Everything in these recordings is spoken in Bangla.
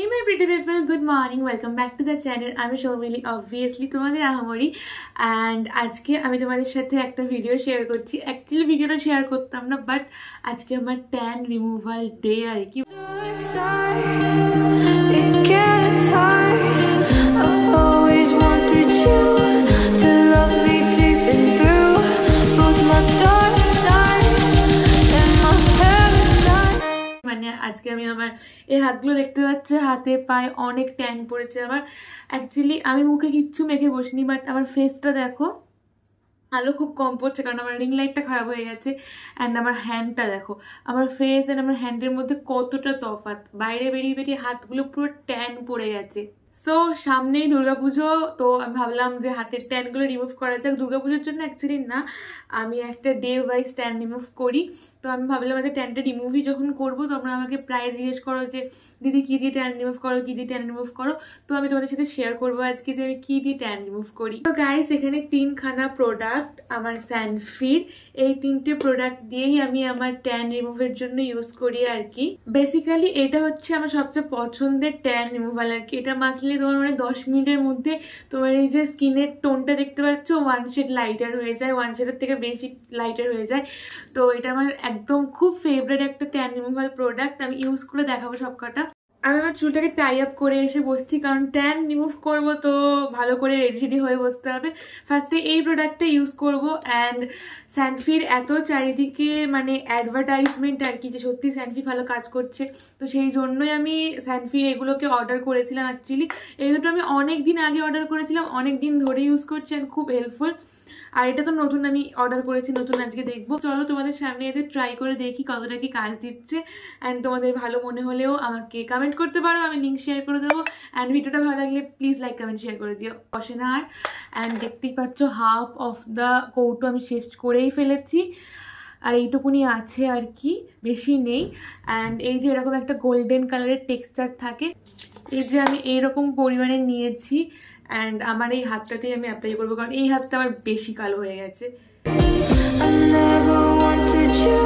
Hey my pretty people good morning welcome back to the channel আমি সৌমিলি অবভিয়াসলি তোমাদের আহমরি অ্যান্ড আজকে আমি তোমাদের সাথে একটা ভিডিও শেয়ার করছি অ্যাকচুয়ালি ভিডিওটা শেয়ার করতাম না বাট আজকে আমার ট্যান রিমুভাল ডে আর কি আজকে আমি আমার এই হাতগুলো দেখতে পাচ্ছি হাতে পায়ে অনেক ট্যান পড়েছে আমার অ্যাকচুয়ালি আমি মুখে কিচ্ছু মেখে বসিনি বাট আমার ফেসটা দেখো আলো খুব কম পড়ছে কারণ আমার রিং লাইটটা খারাপ হয়ে গেছে অ্যান্ড আমার হ্যান্ডটা দেখো আমার ফেস অ্যান্ড আমার হ্যান্ডের মধ্যে কতটা তফাত বাইরে বেরিয়ে বেরিয়ে হাতগুলো পুরো ট্যান পড়ে গেছে সো সামনেই দুর্গাপুজো তো আমি ভাবলাম যে হাতের স্ট্যান্ডগুলো রিমুভ করা যাক দুর্গাপুজোর জন্য অ্যাকচুয়ালি না আমি একটা ডে ওয়াইজ স্ট্যান্ড রিমুভ করি তো আমি ভাবলাম যে ট্যান্ডটা রিমুভই যখন করবো তোমরা আমাকে প্রায় জিজ্ঞেস করো যে দিদি কী দিয়ে ট্যান্ড রিমুভ করো কী দিয়ে ট্যান্ড রিমুভ করো তো আমি তোমাদের সাথে শেয়ার করবো আজকে যে আমি কী দিয়ে ট্যান্ড রিমুভ করি তো গাইস এখানে তিনখানা প্রোডাক্ট আমার স্যানফির এই তিনটে প্রোডাক্ট দিয়েই আমি আমার ট্যান্ড রিমুভের জন্য ইউজ করি আর কি বেসিক্যালি এটা হচ্ছে আমার সবচেয়ে পছন্দের ট্যান্ড রিমুভাল আর কি এটা মাখলে আসলে তোমার মানে দশ মিনিটের মধ্যে তোমার এই যে স্কিনের টোনটা দেখতে পাচ্ছ ওয়ান শেড লাইটার হয়ে যায় ওয়ান শেডের থেকে বেশি লাইটার হয়ে যায় তো এটা আমার একদম খুব ফেভারেট একটা ট্যান রিমুভাল প্রোডাক্ট আমি ইউজ করে দেখাবো সবকটা আমি আমার চুলটাকে টাই আপ করে এসে বসছি কারণ ট্যান রিমুভ করবো তো ভালো করে রেডি রেডি হয়ে বসতে হবে ফার্স্টে এই প্রোডাক্টটা ইউজ করব অ্যান্ড স্যান্ডফির এত চারিদিকে মানে অ্যাডভার্টাইজমেন্ট আর কি যে সত্যি স্যান্ডফি ভালো কাজ করছে তো সেই জন্যই আমি স্যান্ডফির এগুলোকে অর্ডার করেছিলাম অ্যাকচুয়ালি এই দুটো আমি অনেক দিন আগে অর্ডার করেছিলাম অনেক দিন ধরে ইউজ করছি অ্যান্ড খুব হেল্পফুল আর এটা তো নতুন আমি অর্ডার করেছি নতুন আজকে দেখবো চলো তোমাদের সামনে এসে ট্রাই করে দেখি কতটা কি কাজ দিচ্ছে অ্যান্ড তোমাদের ভালো মনে হলেও আমাকে কামেন্ট কমেন্ট করতে পারো আমি লিঙ্ক শেয়ার করে দেবো অ্যান্ড ভিডিওটা ভালো লাগলে প্লিজ লাইক কমেন্ট শেয়ার করে দিও বসে না আর অ্যান্ড দেখতেই পাচ্ছ হাফ অফ দ্য কৌটো আমি শেষ করেই ফেলেছি আর এইটুকুনি আছে আর কি বেশি নেই অ্যান্ড এই যে এরকম একটা গোল্ডেন কালারের টেক্সচার থাকে এই যে আমি এইরকম পরিমাণে নিয়েছি অ্যান্ড আমার এই হাতটাতেই আমি অ্যাপ্লাই করবো কারণ এই হাতটা আমার বেশি কালো হয়ে গেছে I never wanted you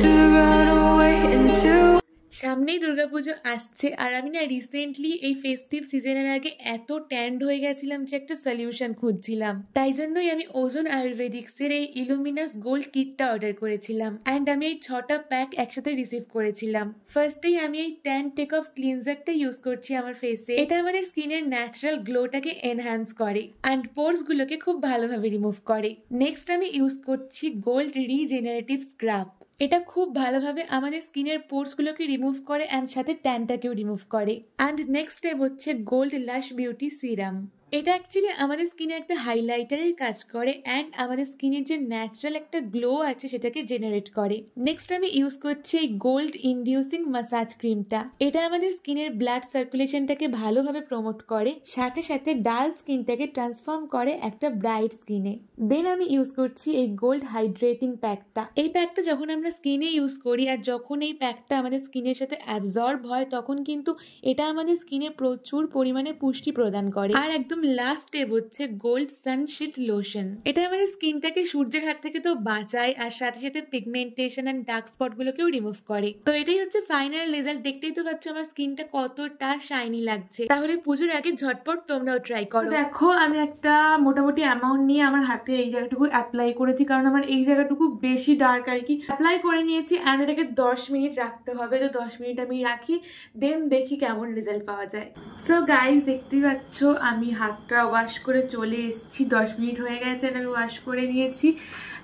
to run away into সামনেই দুর্গাপুজো আসছে আর আমি না রিসেন্টলি এই ফেস্টিভ সিজনের আগে এত ট্যান্ড হয়ে গেছিলাম যে একটা সলিউশন খুঁজছিলাম তাই জন্যই আমি ওজন আয়ুর্বেদিক্সের এই ইলুমিনাস গোল্ড কিটটা অর্ডার করেছিলাম অ্যান্ড আমি এই ছটা প্যাক একসাথে রিসিভ করেছিলাম ফার্স্টেই আমি এই ট্যান টেক অফ ক্লিনজারটা ইউজ করছি আমার ফেসে এটা আমাদের স্কিনের ন্যাচারাল গ্লোটাকে এনহ্যান্স করে অ্যান্ড পোর্সগুলোকে খুব ভালোভাবে রিমুভ করে নেক্সট আমি ইউজ করছি গোল্ড রিজেনারেটিভ স্ক্রাব এটা খুব ভালোভাবে আমাদের স্কিনের পোর্সগুলোকে রিমুভ করে অ্যান্ড সাথে ট্যানটাকেও রিমুভ করে অ্যান্ড নেক্সট স্টেপ হচ্ছে গোল্ড লাশ বিউটি সিরাম এটা অ্যাকচুয়ালি আমাদের স্কিনে একটা হাইলাইটারের কাজ করে অ্যান্ড আমাদের স্কিনের যে ন্যাচারাল একটা গ্লো আছে সেটাকে জেনারেট করে নেক্সট আমি ইউজ করছি এই গোল্ড ইন্ডিউসিং মাসাজ ক্রিমটা এটা আমাদের স্কিনের ব্লাড সার্কুলেশনটাকে ভালোভাবে প্রমোট করে সাথে সাথে ডাল স্কিনটাকে ট্রান্সফর্ম করে একটা ব্রাইট স্কিনে দেন আমি ইউজ করছি এই গোল্ড হাইড্রেটিং প্যাকটা এই প্যাকটা যখন আমরা স্কিনে ইউজ করি আর যখন এই প্যাকটা আমাদের স্কিনের সাথে অ্যাবজর্ব হয় তখন কিন্তু এটা আমাদের স্কিনে প্রচুর পরিমাণে পুষ্টি প্রদান করে আর একদম একদম লাস্ট স্টেপ হচ্ছে গোল্ড সানশিট লোশন এটা আমাদের স্কিনটাকে সূর্যের হাত থেকে তো বাঁচায় আর সাথে সাথে পিগমেন্টেশন অ্যান্ড ডার্ক স্পট গুলোকেও রিমুভ করে তো এটাই হচ্ছে ফাইনাল রেজাল্ট দেখতেই তো পাচ্ছ আমার স্কিনটা কতটা শাইনি লাগছে তাহলে পুজোর আগে ঝটপট তোমরাও ট্রাই করো দেখো আমি একটা মোটামুটি অ্যামাউন্ট নিয়ে আমার হাতে এই জায়গাটুকু অ্যাপ্লাই করেছি কারণ আমার এই জায়গাটুকু বেশি ডার্ক আর কি অ্যাপ্লাই করে নিয়েছি অ্যান্ড এটাকে দশ মিনিট রাখতে হবে তো দশ মিনিট আমি রাখি দেন দেখি কেমন রেজাল্ট পাওয়া যায় সো গাইজ দেখতেই পাচ্ছ আমি হাত হাতটা ওয়াশ করে চলে এসেছি দশ মিনিট হয়ে গেছে আমি ওয়াশ করে নিয়েছি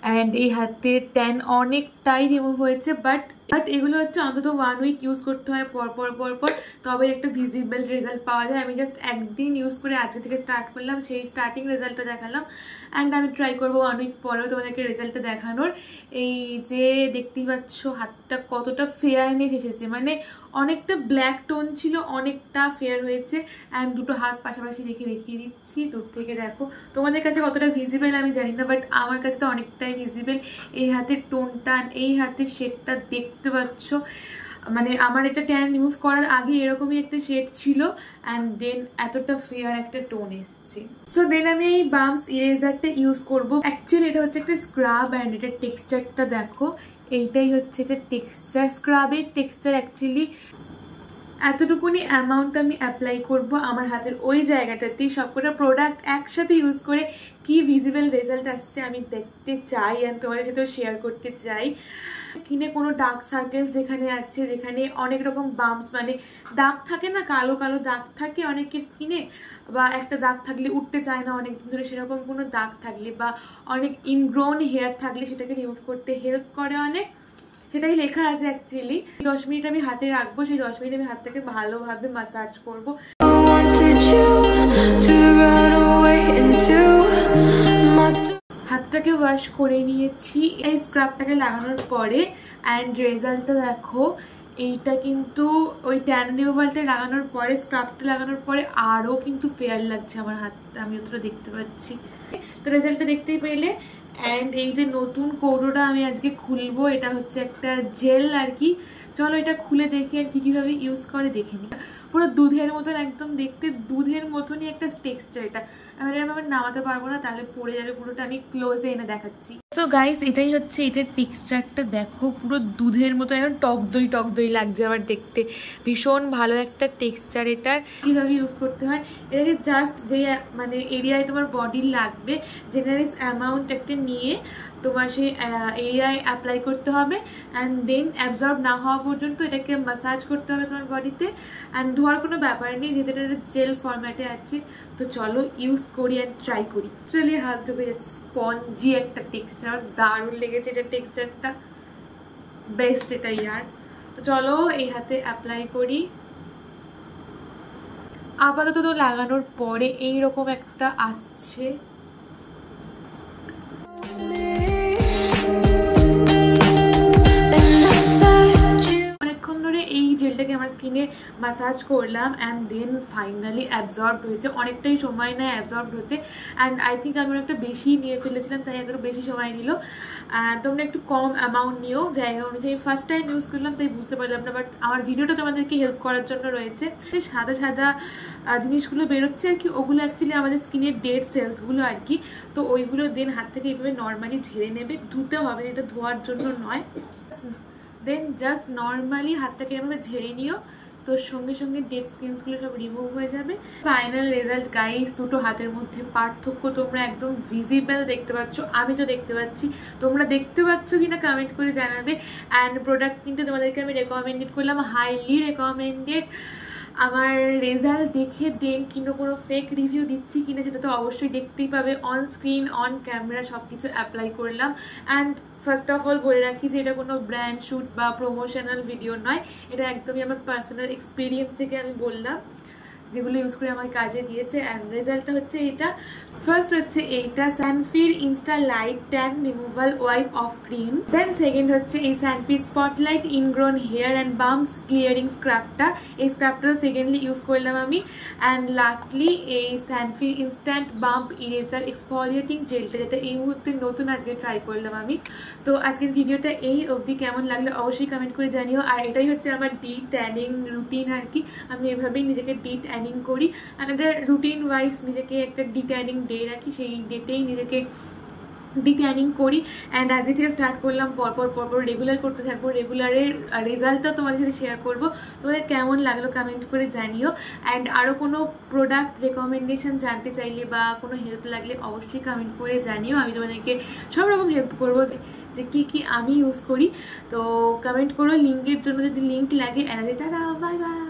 অ্যান্ড এই হাতে ট্যান অনেকটাই রিমুভ হয়েছে বাট বাট এগুলো হচ্ছে অন্তত ওয়ান উইক ইউজ করতে হয় পরপর পরপর তবে একটা ভিজিবল রেজাল্ট পাওয়া যায় আমি জাস্ট একদিন ইউজ করে আজকে থেকে স্টার্ট করলাম সেই স্টার্টিং রেজাল্টটা দেখালাম অ্যান্ড আমি ট্রাই করবো ওয়ান উইক পরেও তোমাদেরকে রেজাল্টটা দেখানোর এই যে দেখতেই পাচ্ছ হাতটা কতটা ফেয়ারনেস এসেছে মানে অনেকটা ব্ল্যাক টোন ছিল অনেকটা ফেয়ার হয়েছে অ্যান্ড দুটো হাত পাশাপাশি রেখে দেখিয়ে দিচ্ছি দূর থেকে দেখো তোমাদের কাছে কতটা ভিজিবেল আমি জানি না বাট আমার কাছে তো অনেকটাই ভিজিবেল এই হাতের টোনটা এই হাতের শেডটা দেখতে দেখতে পাচ্ছ মানে আমার এটা ট্যান রিমুভ করার আগে এরকমই একটা শেড ছিল অ্যান্ড দেন এতটা ফেয়ার একটা টোন এসছে সো দেন আমি এই বামস ইরেজারটা ইউজ করব অ্যাকচুয়ালি এটা হচ্ছে একটা স্ক্রাব অ্যান্ড এটার টেক্সচারটা দেখো এইটাই হচ্ছে এটা টেক্সচার স্ক্রাবের টেক্সচার অ্যাকচুয়ালি এতটুকুনি অ্যামাউন্ট আমি অ্যাপ্লাই করব আমার হাতের ওই জায়গাটাতেই সবকটা প্রোডাক্ট একসাথে ইউজ করে কি ভিজিবল রেজাল্ট আসছে আমি দেখতে চাই আমি তোমাদের সাথেও শেয়ার করতে চাই স্কিনে কোনো ডার্ক সার্কেলস যেখানে আছে যেখানে অনেক রকম বাম্পস মানে দাগ থাকে না কালো কালো দাগ থাকে অনেকের স্কিনে বা একটা দাগ থাকলে উঠতে চায় না অনেক দিন ধরে সেরকম কোনো দাগ থাকলে বা অনেক ইনগ্রোন হেয়ার থাকলে সেটাকে রিমুভ করতে হেল্প করে অনেক সেটাই লেখা আছে অ্যাকচুয়ালি দশ মিনিট আমি হাতে রাখবো সেই দশ মিনিট আমি হাতটাকে ভালোভাবে মাসাজ করবো হাতটাকে ওয়াশ করে নিয়েছি এই স্ক্রাবটাকে লাগানোর পরে অ্যান্ড রেজাল্টটা দেখো এইটা কিন্তু ওই ট্যান রিমুভালটা লাগানোর পরে স্ক্রাবটা লাগানোর পরে আরও কিন্তু ফেয়ার লাগছে আমার হাতটা আমি অতটা দেখতে পাচ্ছি তো রেজাল্টটা দেখতেই পেলে অ্যান্ড এই যে নতুন কৌটোটা আমি আজকে খুলবো এটা হচ্ছে একটা জেল আর কি চলো এটা খুলে দেখি আর কী কীভাবে ইউজ করে দেখে নিই পুরো দুধের মতন একদম দেখতে দুধের মতনই একটা টেক্সচার এটা আমি এটা আমার নামাতে পারবো না তাহলে পড়ে যাবে পুরোটা আমি ক্লোজে এনে দেখাচ্ছি সো গাইস এটাই হচ্ছে এটার টেক্সচারটা দেখো পুরো দুধের মতো এখন টক দই টক দই লাগছে আবার দেখতে ভীষণ ভালো একটা টেক্সচার এটার কীভাবে ইউজ করতে হয় এটাকে জাস্ট যে মানে এরিয়ায় তোমার বডি লাগবে জেনারেস অ্যামাউন্ট একটা নিয়ে তোমার সেই এরিয়ায় অ্যাপ্লাই করতে হবে অ্যান্ড দেন অ্যাবজর্ব না হওয়া পর্যন্ত এটাকে মাসাজ করতে হবে তোমার বডিতে অ্যান্ড ধোয়ার কোনো ব্যাপার নেই যেহেতু এটা জেল ফর্ম্যাটে আছে তো চলো ইউজ করি অ্যান্ড ট্রাই করি চলে হাত ধুয়ে যাচ্ছে স্পঞ্জি একটা টেক্সচার দারুণ লেগেছে এটা টেক্সচারটা বেস্ট এটা ইয়ার তো চলো এই হাতে অ্যাপ্লাই করি আপাতত লাগানোর পরে এই রকম একটা আসছে me. থেকে আমার স্কিনে ম্যাসাজ করলাম অ্যান্ড দেন ফাইনালি অ্যাবজর্ব হয়েছে অনেকটাই সময় নেয় অ্যাবজর্ব হতে অ্যান্ড আই থিঙ্ক আমি একটা বেশি নিয়ে ফেলেছিলাম তাই এত বেশি সময় নিল তোমরা একটু কম অ্যামাউন্ট নিও জায়গা অনুযায়ী ফার্স্ট টাইম ইউজ করলাম তাই বুঝতে পারলাম না বাট আমার ভিডিওটা তোমাদেরকে হেল্প করার জন্য রয়েছে সাদা সাদা জিনিসগুলো বেরোচ্ছে আর কি ওগুলো অ্যাকচুয়ালি আমাদের স্কিনের ডেড সেলসগুলো আর কি তো ওইগুলো দিন হাত থেকে এইভাবে নর্মালি ঝেড়ে নেবে ধুতে হবে এটা ধোয়ার জন্য নয় দেন জাস্ট নর্মালি হাতটাকে এভাবে ঝেড়ে নিও তো সঙ্গে সঙ্গে ডেড স্কিনসগুলো সব রিমুভ হয়ে যাবে ফাইনাল রেজাল্ট গাইস দুটো হাতের মধ্যে পার্থক্য তোমরা একদম ভিজিবল দেখতে পাচ্ছ আমি তো দেখতে পাচ্ছি তোমরা দেখতে পাচ্ছ কি না কমেন্ট করে জানাবে অ্যান্ড প্রোডাক্ট কিন্তু তোমাদেরকে আমি রেকমেন্ডেড করলাম হাইলি রেকমেন্ডেড আমার রেজাল্ট দেখে দেন কিনো কোনো ফেক রিভিউ দিচ্ছি কিনা সেটা তো অবশ্যই দেখতেই পাবে অন স্ক্রিন অন ক্যামেরা সব কিছু অ্যাপ্লাই করলাম অ্যান্ড ফার্স্ট অফ অল বলে রাখি যে এটা কোনো ব্র্যান্ড শ্যুট বা প্রমোশনাল ভিডিও নয় এটা একদমই আমার পার্সোনাল এক্সপিরিয়েন্স থেকে আমি বললাম যেগুলো ইউজ করে আমার কাজে দিয়েছে অ্যান্ড রেজাল্টটা হচ্ছে এটা ফার্স্ট হচ্ছে এইটা Sanfe insta light tan removal wipe off cream then second হচ্ছে এই Sanfe spotlight ingrown hair and bumps clearing স্ক্রাবটা এই স্ক্রাবটা সেকেন্ডলি ইউজ করলাম আমি অ্যান্ড লাস্টলি এই Sanfe instant bump eraser exfoliating জেলটা যেটা এই মুহূর্তে নতুন আজকে ট্রাই করলাম আমি তো আজকের ভিডিওটা এই অবধি কেমন লাগলো অবশ্যই কমেন্ট করে জানিও আর এটাই হচ্ছে আমার ডি ট্যানিং রুটিন আর কি আমি এভাবেই নিজেকে ডি ট্যান ট্যানিং করি অ্যান্ড একটা রুটিন ওয়াইজ নিজেকে একটা ডিট্যানিং ডে রাখি সেই ডেটেই নিজেকে ডিট্যানিং করি অ্যান্ড আজকে থেকে স্টার্ট করলাম পরপর পরপর রেগুলার করতে থাকবো রেগুলারের রেজাল্টটা তোমাদের সাথে শেয়ার করবো তোমাদের কেমন লাগলো কমেন্ট করে জানিও অ্যান্ড আরও কোনো প্রোডাক্ট রেকমেন্ডেশন জানতে চাইলে বা কোনো হেল্প লাগলে অবশ্যই কমেন্ট করে জানিও আমি তোমাদেরকে সব রকম হেল্প করবো যে কী কী আমি ইউজ করি তো কমেন্ট করো লিঙ্কের জন্য যদি লিঙ্ক লাগে অ্যান্ড টাটা বাই বাই